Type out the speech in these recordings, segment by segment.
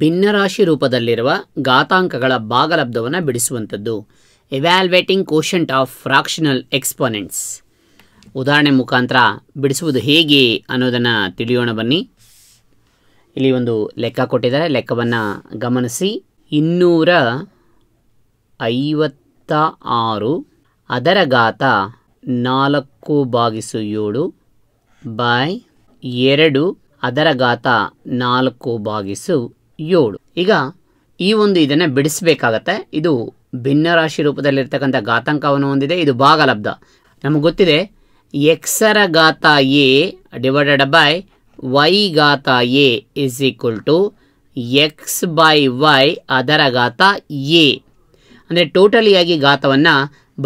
ಭಿನ್ನರಾಶಿ ರೂಪದಲ್ಲಿರುವ ಘಾತಾಂಕಗಳ ಭಾಗಲಬ್ಧವನ್ನು ಬಿಡಿಸುವಂಥದ್ದು evaluating quotient of fractional exponents ಉದಾಹರಣೆ ಮುಖಾಂತರ ಬಿಡಿಸುವುದು ಹೇಗೆ ಅನ್ನೋದನ್ನು ತಿಳಿಯೋಣ ಬನ್ನಿ ಇಲ್ಲಿ ಒಂದು ಲೆಕ್ಕ ಕೊಟ್ಟಿದ್ದಾರೆ ಲೆಕ್ಕವನ್ನು ಗಮನಿಸಿ ಇನ್ನೂರ ಐವತ್ತ ಆರು ಅದರ ಘಾತ ನಾಲ್ಕು ಭಾಗಿಸು ಏಳು ಬಾಯ್ ಎರಡು ಅದರ ಘಾತ ನಾಲ್ಕು ಭಾಗಿಸು ಏಳು ಈಗ ಈ ಒಂದು ಇದನ್ನು ಬಿಡಿಸಬೇಕಾಗತ್ತೆ ಇದು ಭಿನ್ನರಾಶಿ ರೂಪದಲ್ಲಿರ್ತಕ್ಕಂಥ ಘಾತಾಂಕವನ್ನು ಹೊಂದಿದೆ ಇದು ಭಾಗಲಬ್ಧ ನಮಗೆ ಗೊತ್ತಿದೆ ಎಕ್ಸರ ಗಾತ ಎ ಡಿವೈಡೆಡ್ ಬೈ ವೈ ಗಾತ A is equal to X by Y ಅದರ ಘಾತ ಎ ಅಂದರೆ ಟೋಟಲಿಯಾಗಿ ಘಾತವನ್ನು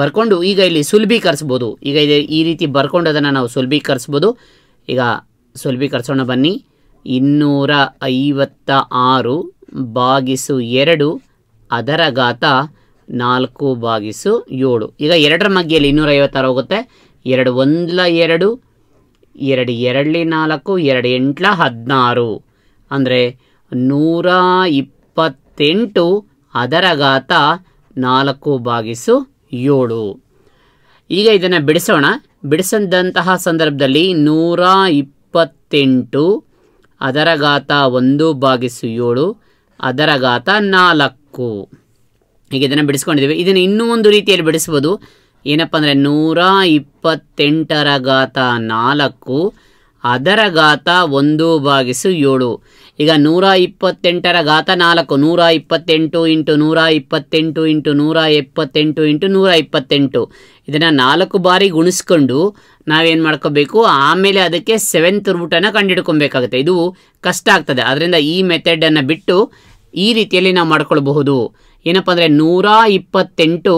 ಬರ್ಕೊಂಡು ಈಗ ಇಲ್ಲಿ ಸುಲಭೀಕರಿಸ್ಬೋದು ಈಗ ಇದೆ ಈ ರೀತಿ ಬರ್ಕೊಂಡು ಅದನ್ನು ನಾವು ಸುಲಭೀಕರಿಸ್ಬೋದು ಈಗ ಸುಲಭೀಕರಿಸೋಣ ಬನ್ನಿ ಇನ್ನೂರ ಐವತ್ತ ಆರು ಬಾಗಿಸು ಎರಡು ಅದರ ಗಾತ ನಾಲ್ಕು ಬಾಗಿಸು ಏಳು ಈಗ ಎರಡರ ಇನ್ನೂರ ಐವತ್ತಾರು ಹೋಗುತ್ತೆ ಎರಡು ಒಂದ್ಲ ಎರಡು ಎರಡು ಎರಡಲಿ ನಾಲ್ಕು ಎರಡು ಎಂಟ್ಲ ಹದಿನಾರು ಅಂದರೆ ನೂರ ಇಪ್ಪತ್ತೆಂಟು ಅದರ ಗಾತ ನಾಲ್ಕು ಬಾಗಿಸು ಏಳು ಈಗ ಇದನ್ನು ಬಿಡಿಸೋಣ ಬಿಡಿಸಿದಂತಹ ಸಂದರ್ಭದಲ್ಲಿ ನೂರ ಇಪ್ಪತ್ತೆಂಟು ಅದರ ಘಾತ ಒಂದು ಬಾಗಿಸು ಏಳು ಅದರ ಗಾತ ನಾಲ್ಕು ಹೀಗೆ ಇದನ್ನು ಬಿಡಿಸ್ಕೊಂಡಿದ್ದೀವಿ ಇದನ್ನು ಇನ್ನೂ ಒಂದು ರೀತಿಯಲ್ಲಿ ಬಿಡಿಸ್ಬೋದು ಏನಪ್ಪ ಅಂದರೆ ನೂರ ಇಪ್ಪತ್ತೆಂಟರ ಘಾತ ನಾಲ್ಕು ಅದರ ಘಾತ ಒಂದು ಬಾಗಿಸು ಏಳು ಈಗ ನೂರ ಇಪ್ಪತ್ತೆಂಟರ ಘಾತ ನಾಲ್ಕು ನೂರ ಇಪ್ಪತ್ತೆಂಟು ಇಂಟು ನೂರ ಇಪ್ಪತ್ತೆಂಟು ಇಂಟು ನೂರ ಎಪ್ಪತ್ತೆಂಟು ಇಂಟು ನೂರ ಇಪ್ಪತ್ತೆಂಟು ಇದನ್ನು ನಾಲ್ಕು ಬಾರಿ ಗುಣಿಸ್ಕೊಂಡು ನಾವೇನು ಮಾಡ್ಕೋಬೇಕು ಆಮೇಲೆ ಅದಕ್ಕೆ ಸೆವೆಂತ್ ರೂಟನ್ನು ಕಂಡುಹಿಡ್ಕೊಬೇಕಾಗುತ್ತೆ ಇದು ಕಷ್ಟ ಆಗ್ತದೆ ಅದರಿಂದ ಈ ಮೆಥಡನ್ನು ಬಿಟ್ಟು ಈ ರೀತಿಯಲ್ಲಿ ನಾವು ಮಾಡ್ಕೊಳ್ಬಹುದು ಏನಪ್ಪ ಅಂದರೆ ನೂರ ಇಪ್ಪತ್ತೆಂಟು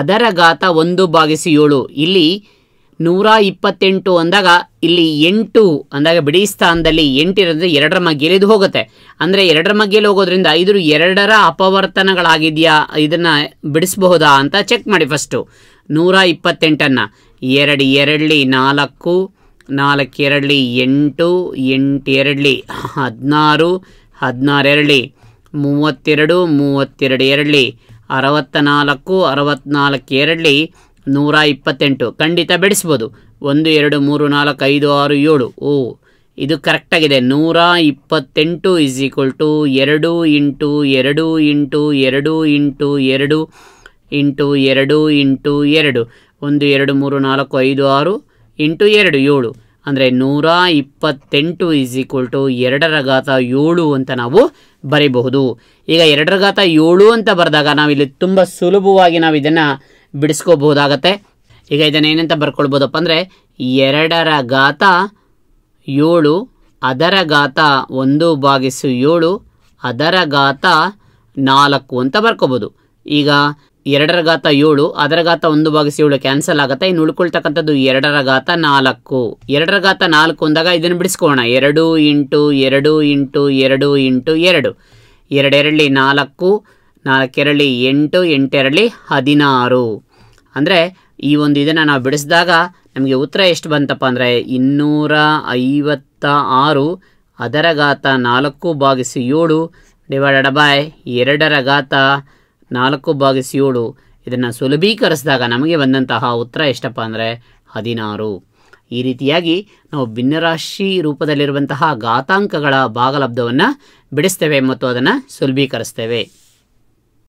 ಅದರ ಘಾತ ಒಂದು ಭಾಗಿಸಿ ಏಳು ಇಲ್ಲಿ ನೂರ ಇಪ್ಪತ್ತೆಂಟು ಅಂದಾಗ ಇಲ್ಲಿ ಎಂಟು ಅಂದಾಗ ಬಿಡಿ ಸ್ಥಾನದಲ್ಲಿ ಎಂಟಿರೋದ್ರೆ ಎರಡರ ಮಗ್ಗೆಯಲ್ಲಿ ಹೋಗುತ್ತೆ ಅಂದರೆ ಎರಡರ ಮಗ್ಗೆಯಲ್ಲಿ ಹೋಗೋದ್ರಿಂದ ಐದು ಎರಡರ ಅಪವರ್ತನಗಳಾಗಿದೆಯಾ ಇದನ್ನು ಬಿಡಿಸಬಹುದಾ ಅಂತ ಚೆಕ್ ಮಾಡಿ ಫಸ್ಟು ನೂರ ಇಪ್ಪತ್ತೆಂಟನ್ನು ಎರಡು ಎರಡಲಿ ನಾಲ್ಕು ನಾಲ್ಕು ಎರಡ್ಲಿ ಎಂಟು ಎಂಟು ಎರಡ್ಲಿ ಹದಿನಾರು ಹದಿನಾರು ಹದಿನಾರೆರಡ್ಲಿ ಮೂವತ್ತೆರಡು ಮೂವತ್ತೆರಡು ಎರಡಲಿ ಅರವತ್ತ ನಾಲ್ಕು ಎರಡಲಿ ನೂರ ಇಪ್ಪತ್ತೆಂಟು ಖಂಡಿತ ಬಿಡಿಸ್ಬೋದು ಒಂದು ಎರಡು ಮೂರು ನಾಲ್ಕು ಐದು ಆರು ಏಳು ಓ ಇದು ಕರೆಕ್ಟಾಗಿದೆ ನೂರ ಇಪ್ಪತ್ತೆಂಟು ಇಸ್ ಈಕ್ವಲ್ ಟು ಎರಡು ಇಂಟು ಎರಡು ಇಂಟು ಎರಡು ಇಂಟು ಎರಡು ಇಂಟು ಎರಡು ಇಂಟು ಎರಡು ಒಂದು ಎರಡು ಮೂರು ನಾಲ್ಕು ಐದು ಆರು ಇಂಟು ಎರಡು ಏಳು ಅಂದರೆ ನೂರ ಇಪ್ಪತ್ತೆಂಟು ಇಸ್ ಈಕ್ವಲ್ ಟು ಎರಡರ ಘಾತ ಏಳು ಅಂತ ನಾವು ಬರೀಬಹುದು ಈಗ ಎರಡರ ಘಾತ ಏಳು ಅಂತ ಬರೆದಾಗ ನಾವಿಲ್ಲಿ ತುಂಬ ಸುಲಭವಾಗಿ ನಾವು ಇದನ್ನು ಬಿಡಿಸ್ಕೋಬಹುದಾಗತ್ತೆ ಈಗ ಇದನ್ನು ಏನಂತ ಬರ್ಕೊಳ್ಬೋದಪ್ಪ ಅಂದರೆ ಎರಡರ ಗಾತ ಏಳು ಅದರ ಗಾತ ಒಂದು ಬಾಗಿಸು ಏಳು ಅದರ ಗಾತ ನಾಲ್ಕು ಅಂತ ಬರ್ಕೋಬೋದು ಈಗ ಎರಡರ ಗಾತ ಏಳು ಅದರ ಘಾತ ಒಂದು ಬಾಗಿಸು ಏಳು ಕ್ಯಾನ್ಸಲ್ ಆಗುತ್ತೆ ಇನ್ನು ಉಳ್ಕೊಳ್ತಕ್ಕಂಥದ್ದು ಎರಡರ ಗಾತ ನಾಲ್ಕು ಎರಡರ ಗಾತ ನಾಲ್ಕು ಅಂದಾಗ ಇದನ್ನು ಬಿಡಿಸ್ಕೋಣ ಎರಡು ಇಂಟು ಎರಡು ಇಂಟು ಎರಡು ಇಂಟು ಎರಡು ಎರಡೆರಡಲಿ ನಾಲ್ಕು ನಾಲ್ಕೆರಳಿ ಎಂಟು ಎಂಟೆರಳಿ ಹದಿನಾರು ಅಂದರೆ ಈ ಒಂದು ಇದನ್ನು ನಾವು ಬಿಡಿಸಿದಾಗ ನಮಗೆ ಉತ್ತರ ಎಷ್ಟು ಬಂತಪ್ಪ ಅಂದರೆ ಇನ್ನೂರ ಐವತ್ತ ಆರು ಅದರ ಘಾತ ನಾಲ್ಕು ಭಾಗಿಸಿ ಏಳು ಡಿವೈಡೆಡ್ ಬೈ ಎರಡರ ಘಾತ ನಾಲ್ಕು ಭಾಗಿಸಿ ಏಳು ಇದನ್ನು ಸುಲಭೀಕರಿಸಿದಾಗ ನಮಗೆ ಬಂದಂತಹ ಉತ್ತರ ಎಷ್ಟಪ್ಪ ಅಂದರೆ ಹದಿನಾರು ಈ ರೀತಿಯಾಗಿ ನಾವು ಭಿನ್ನರಾಶಿ ರೂಪದಲ್ಲಿರುವಂತಹ ಘಾತಾಂಕಗಳ ಭಾಗಲಬ್ಧವನ್ನು ಬಿಡಿಸ್ತೇವೆ ಮತ್ತು ಅದನ್ನು ಸುಲಭೀಕರಿಸ್ತೇವೆ